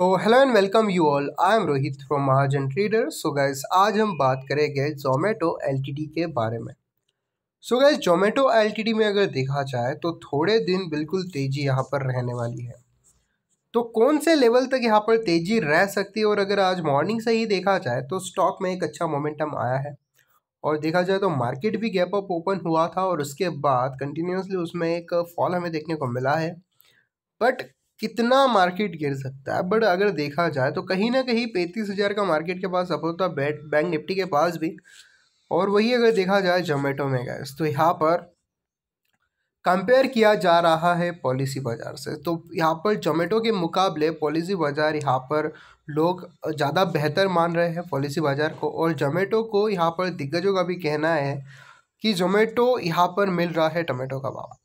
तो hello and welcome you all I am Rohit from Mahajan trader so guys आज हम बात करेंगे जोमेटो एल के बारे में सो गैस जोमेटो एल में अगर देखा जाए तो थोड़े दिन बिल्कुल तेज़ी यहाँ पर रहने वाली है तो कौन से लेवल तक यहाँ पर तेज़ी रह सकती है और अगर आज मॉर्निंग से ही देखा जाए तो स्टॉक में एक अच्छा मोमेंटम आया है और देखा जाए तो मार्केट भी गैप अप ओपन हुआ था और उसके बाद कंटिन्यूसली उसमें एक फॉल हमें देखने को मिला है बट कितना मार्केट गिर सकता है बट अगर देखा जाए तो कहीं ना कहीं पैंतीस हज़ार का मार्केट के पास सपोज था तो बैट बैंक निफ्टी के पास भी और वही अगर देखा जाए जोमेटो में गैस तो यहाँ पर कंपेयर किया जा रहा है पॉलिसी बाज़ार से तो यहाँ पर जोमेटो के मुकाबले पॉलिसी बाज़ार यहाँ पर लोग ज़्यादा बेहतर मान रहे हैं पॉलिसी बाज़ार को और जोमेटो को यहाँ पर दिग्गजों का भी कहना है कि जोमेटो यहाँ पर मिल रहा है टोमेटो का भाव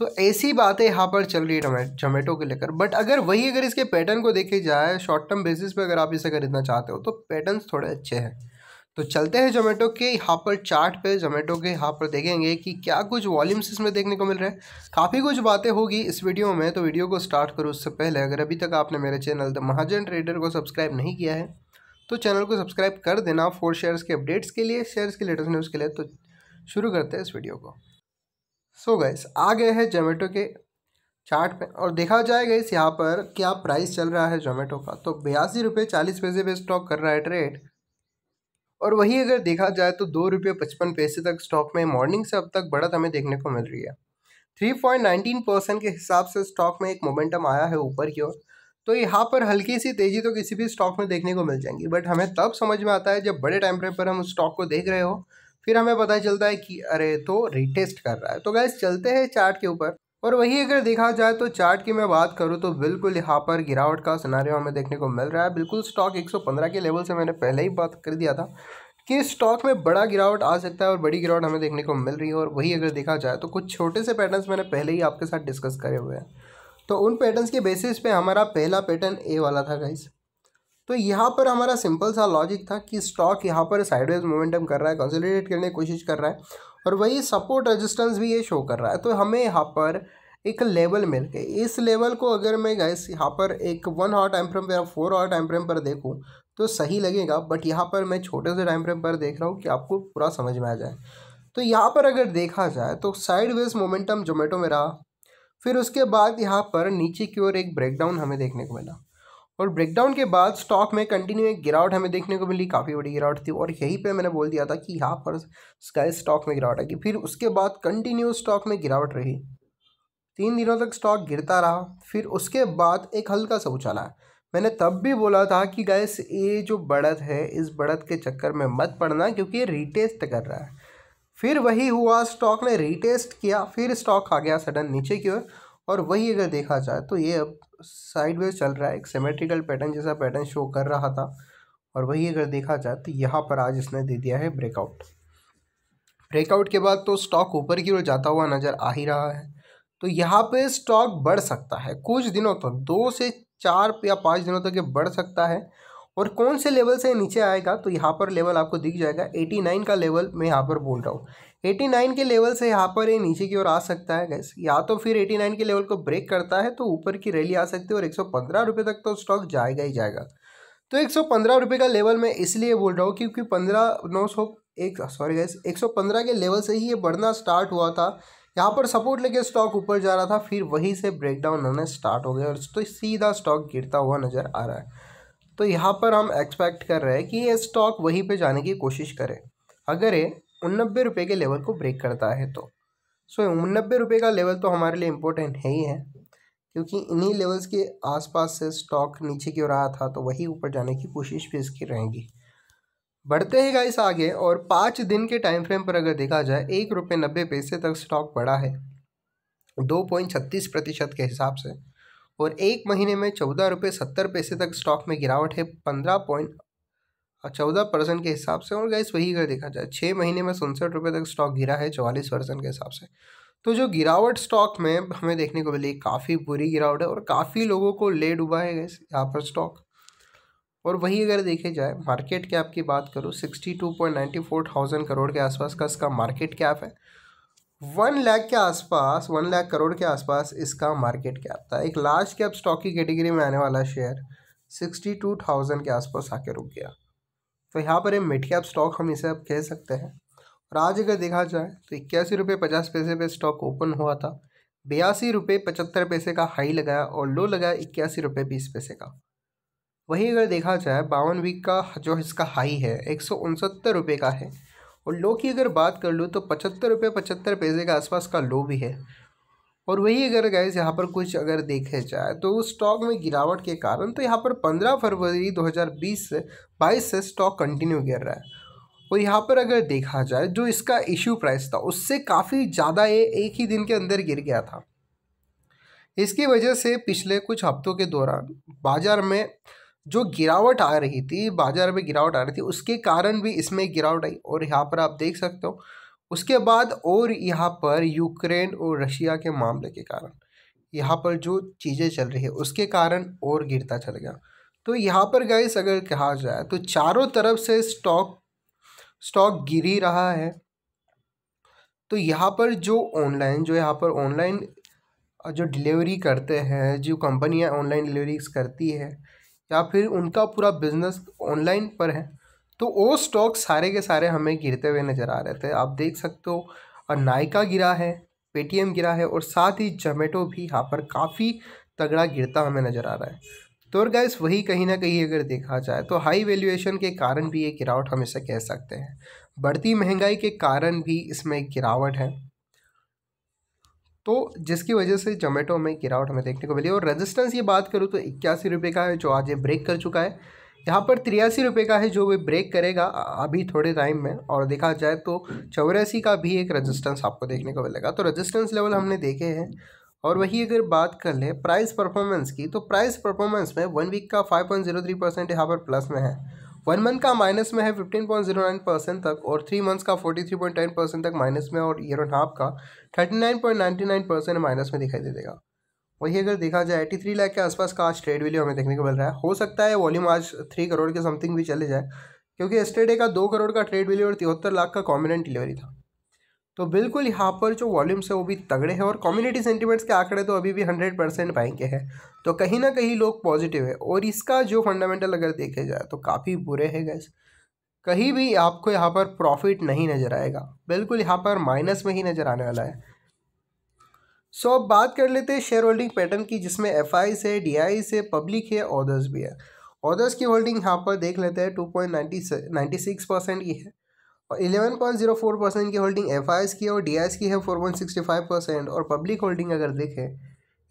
तो ऐसी बातें यहाँ पर चल रही है जोमेटो के लेकर बट अगर वही अगर इसके पैटर्न को देखे जाए शॉर्ट टर्म बेसिस पे अगर आप इसे खरीदना चाहते हो तो पैटर्न्स थोड़े अच्छे हैं तो चलते हैं जोमेटो के यहाँ पर चार्ट पे जोमेटो के यहाँ पर देखेंगे कि क्या कुछ वॉल्यूम्स इसमें देखने को मिल रहे हैं काफ़ी कुछ बातें होगी इस वीडियो में तो वीडियो को स्टार्ट करो उससे पहले अगर अभी तक आपने मेरे चैनल द महाजन ट्रेडर को सब्सक्राइब नहीं किया है तो चैनल को सब्सक्राइब कर देना फोर शेयर्स के अपडेट्स के लिए शेयर्स के लेटेस्ट न्यूज़ के लिए तो शुरू करते हैं इस वीडियो को सो so गैस आ गए हैं जोमेटो के चार्ट पे और देखा जाएगा इस यहाँ पर क्या प्राइस चल रहा है जोमेटो का तो बयासी रुपये चालीस पैसे पे स्टॉक कर रहा है ट्रेड और वहीं अगर देखा जाए तो दो रुपये पचपन पैसे तक स्टॉक में मॉर्निंग से अब तक बढ़त हमें देखने को मिल रही है थ्री पॉइंट नाइनटीन परसेंट के हिसाब से स्टॉक में एक मोमेंटम आया है ऊपर की ओर तो यहाँ पर हल्की सी तेज़ी तो किसी भी स्टॉक में देखने को मिल जाएंगी बट हमें तब समझ में आता है जब बड़े टाइम फ्रेम पर हम उस स्टॉक को देख रहे हो फिर हमें पता चलता है कि अरे तो रिटेस्ट कर रहा है तो गैस चलते हैं चार्ट के ऊपर और वही अगर देखा जाए तो चार्ट की मैं बात करूँ तो बिल्कुल यहाँ पर गिरावट का सिनारियो हमें देखने को मिल रहा है बिल्कुल स्टॉक 115 के लेवल से मैंने पहले ही बात कर दिया था कि स्टॉक में बड़ा गिरावट आ सकता है और बड़ी गिरावट हमें देखने को मिल रही है और वही अगर देखा जाए तो कुछ छोटे से पैटर्न मैंने पहले ही आपके साथ डिस्कस करे हुए हैं तो उन पैटर्न के बेसिस पर हमारा पहला पैटर्न ए वाला था गाइज़ तो यहाँ पर हमारा सिंपल सा लॉजिक था कि स्टॉक यहाँ पर साइडवेज मोमेंटम कर रहा है कंसोलिडेट करने की कोशिश कर रहा है और वही सपोर्ट रेजिस्टेंस भी ये शो कर रहा है तो हमें यहाँ पर एक लेवल मिल गए इस लेवल को अगर मैं गैस यहाँ पर एक वन आवर टाइम फ्रेम या फोर आवर टाइम फ्रेम पर देखूँ तो सही लगेगा बट यहाँ पर मैं छोटे से टाइम फ्रेम पर देख रहा हूँ कि आपको पूरा समझ में आ जाए तो यहाँ पर अगर देखा जाए तो साइड वेज मोमेंटम जोमेटो में रहा फिर उसके बाद यहाँ पर नीचे की ओर एक ब्रेकडाउन हमें देखने को मिला और ब्रेकडाउन के बाद स्टॉक में कंटिन्यू एक गिरावट हमें देखने को मिली काफ़ी बड़ी गिरावट थी और यहीं पे मैंने बोल दिया था कि यहाँ पर स्काई स्टॉक में गिरावट आएगी फिर उसके बाद कंटिन्यू स्टॉक में गिरावट रही तीन दिनों तक स्टॉक गिरता रहा फिर उसके बाद एक हल्का सा उछाला मैंने तब भी बोला था कि गैस ये जो बढ़त है इस बढ़त के चक्कर में मत पड़ना क्योंकि ये रिटेस्ट कर रहा है फिर वही हुआ स्टॉक ने रिटेस्ट किया फिर स्टॉक आ गया सडन नीचे की ओर और वही अगर देखा जाए तो ये अब साइड चल रहा है एक सेमेट्रिकल पैटर्न जैसा पैटर्न शो कर रहा था और वही अगर देखा जाए तो यहाँ पर आज इसने दे दिया है ब्रेकआउट ब्रेकआउट के बाद तो स्टॉक ऊपर की ओर जाता हुआ नज़र आ ही रहा है तो यहाँ पे स्टॉक बढ़ सकता है कुछ दिनों तक तो, दो से चार या पाँच दिनों तक तो ये बढ़ सकता है और कौन से लेवल से नीचे आएगा तो यहाँ पर लेवल आपको दिख जाएगा 89 का लेवल मैं यहाँ पर बोल रहा हूँ 89 के लेवल से यहाँ पर ये नीचे की ओर आ सकता है गैस या तो फिर 89 के लेवल को ब्रेक करता है तो ऊपर की रैली आ सकती है और एक तक तो स्टॉक जाएगा ही जाएगा तो एक रुपये का लेवल मैं इसलिए बोल रहा हूँ क्योंकि पंद्रह नौ सौ एक सॉरी गैस एक के लेवल से ही ये बढ़ना स्टार्ट हुआ था यहाँ पर सपोर्ट लेके स्टॉक ऊपर जा रहा था फिर वहीं से ब्रेकडाउन होना स्टार्ट हो गया और तो सीधा स्टॉक गिरता हुआ नज़र आ रहा है तो यहाँ पर हम एक्सपेक्ट कर रहे हैं कि ये स्टॉक वहीं पे जाने की कोशिश करे अगर ये उन्नबे रुपये के लेवल को ब्रेक करता है तो सो so, रुपये का लेवल तो हमारे लिए इम्पोर्टेंट है ही है क्योंकि इन्हीं लेवल्स के आसपास से स्टॉक नीचे की ओर आया था तो वही ऊपर जाने की कोशिश भी इसकी रहेगी बढ़ते हैं गाइस आगे और पाँच दिन के टाइम फ्रेम पर अगर देखा जाए एक रुपये नब्बे पैसे तक स्टॉक बढ़ा है दो पॉइंट छत्तीस प्रतिशत के हिसाब से और एक महीने में चौदह रुपये सत्तर पैसे तक स्टॉक में गिरावट है पंद्रह पॉइंट चौदह परसेंट के हिसाब से और गैस वही अगर देखा जाए छः महीने में सुनसठ रुपये तक स्टॉक गिरा है चौवालीस परसेंट के हिसाब से तो जो गिरावट स्टॉक में हमें देखने को मिली काफ़ी बुरी गिरावट है और काफ़ी लोगों को ले डूबा है गैस यहाँ पर स्टॉक और वही अगर देखे जाए मार्केट कैप की बात करूँ sixty two point ninety four thousand crore के आसपास का इसका मार्केट कैप है वन लाख के आसपास वन लाख करोड़ के आसपास इसका मार्केट कैप था एक लार्ज कैप स्टॉक की कैटेगरी में आने वाला शेयर सिक्सटी टू थाउजेंड के आसपास आके रुक गया तो यहाँ पर ये मिड कैप स्टॉक हम इसे अब कह सकते हैं और आज अगर देखा जाए तो इक्यासी रुपये पचास पैसे पर स्टॉक ओपन हुआ था बयासी रुपये पचहत्तर पैसे का हाई लगाया और लो लगाया इक्यासी रुपये बीस पैसे का वहीं अगर देखा जाए बावन वीक का जो इसका हाई है एक सौ उनसत्तर रुपये का है और लो की अगर बात कर लूँ तो पचहत्तर रुपये पचहत्तर पैसे के आसपास का लो भी है और वही अगर गैस यहाँ पर कुछ अगर देखे जाए तो स्टॉक में गिरावट के कारण तो यहाँ पर पंद्रह फरवरी 2020 से बाईस से स्टॉक कंटिन्यू गिर रहा है और यहाँ पर अगर देखा जाए जो इसका इश्यू प्राइस था उससे काफ़ी ज़्यादा ये एक ही दिन के अंदर गिर गया था इसकी वजह से पिछले कुछ हफ्तों के दौरान बाज़ार में जो गिरावट आ रही थी बाजार में गिरावट आ रही थी उसके कारण भी इसमें गिरावट आई और यहाँ पर आप देख सकते हो उसके बाद और यहाँ पर यूक्रेन और रशिया के मामले के कारण यहाँ पर जो चीज़ें चल रही है उसके कारण और गिरता चल गया तो यहाँ पर गाइस अगर कहा जाए तो चारों तरफ से स्टॉक स्टॉक गिर ही रहा है तो यहाँ पर जो ऑनलाइन जो यहाँ पर ऑनलाइन जो डिलीवरी करते हैं जो कंपनियाँ ऑनलाइन डिलीवरी करती है या फिर उनका पूरा बिजनेस ऑनलाइन पर है तो वो स्टॉक सारे के सारे हमें गिरते हुए नज़र आ रहे थे आप देख सकते हो और नायका गिरा है पेटीएम गिरा है और साथ ही जोमेटो भी यहाँ पर काफ़ी तगड़ा गिरता हमें नज़र आ रहा है तो और गैस वही कहीं ना कहीं अगर देखा जाए तो हाई वैल्यूएशन के कारण भी ये गिरावट हम इसे कह सकते हैं बढ़ती महंगाई के कारण भी इसमें गिरावट है तो जिसकी वजह से जोमेटो में गिरावट हमें देखने को मिली और रेजिस्टेंस ये बात करूँ तो इक्यासी रुपये का है जो आज ये ब्रेक कर चुका है यहाँ पर तिरासी रुपये का है जो वे ब्रेक करेगा अभी थोड़े टाइम में और देखा जाए तो चौरासी का भी एक रेजिस्टेंस आपको देखने को मिलेगा तो रेजिस्टेंस लेवल हमने देखे हैं और वही अगर बात कर ले प्राइस परफॉर्मेंस की तो प्राइस परफॉर्मेंस में वन वीक का five point zero three percent यहाँ पर प्लस में है वन मंथ का माइनस में है fifteen point zero nine percent तक और थ्री मंथ्स का forty three point ten percent तक माइनस में और ईयर एंड हाफ का thirty nine point ninety nine percent minus में दिखाई दे देगा वही अगर देखा जाए एटी थ्री लाख के आसपास का आज ट्रेड वैल्यू हमें देखने को मिल रहा है हो सकता है वॉल्यूम आज थ्री करोड़ के समथिंग भी चले जाए क्योंकि एस्टरडे का दो करोड़ का ट्रेड वैल्यू और तिहत्तर लाख का कॉम्बिनेंट डिलीवरी था तो बिल्कुल यहाँ पर जो वॉल्यूम्स है वो भी तगड़े हैं और कम्युनिटी सेंटीमेंट्स के आंकड़े तो अभी भी हंड्रेड परसेंट के हैं तो कहीं ना कहीं लोग पॉजिटिव है और इसका जो फंडामेंटल अगर देखे जाए तो काफ़ी बुरे हैं गैस कहीं भी आपको यहाँ पर प्रॉफिट नहीं नज़र आएगा बिल्कुल यहाँ पर माइनस में ही नज़र आने वाला है सो अब बात कर लेते हैं शेयर होल्डिंग पैटर्न की जिसमें एफ आई से डी आई से पब्लिक है ऑर्डर्स भी है ऑर्डर्स की होल्डिंग यहाँ पर देख लेते हैं two point ninety ninety six percent की है और 11.04 परसेंट की होल्डिंग एफ की है और डी की है फाइव परसेंट और पब्लिक होल्डिंग अगर देखें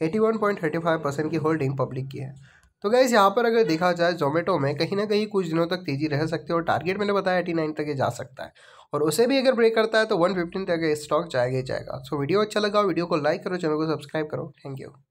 81.35 परसेंट की होल्डिंग पब्लिक की है तो गैस यहाँ पर अगर देखा जाए जोमेटो में कहीं ना कहीं कुछ दिनों तक तेज़ी रह सकती है और टारगेट मैंने बताया एटी नाइन तक ये जा सकता है और उसे भी अगर ब्रेक करता है तो वन फिफ्टीन तक स्टॉक जाएगा ही जाएगा सो वीडियो अच्छा लगा वीडियो को लाइक करो चैनल को सब्सक्राइब करो थैंक यू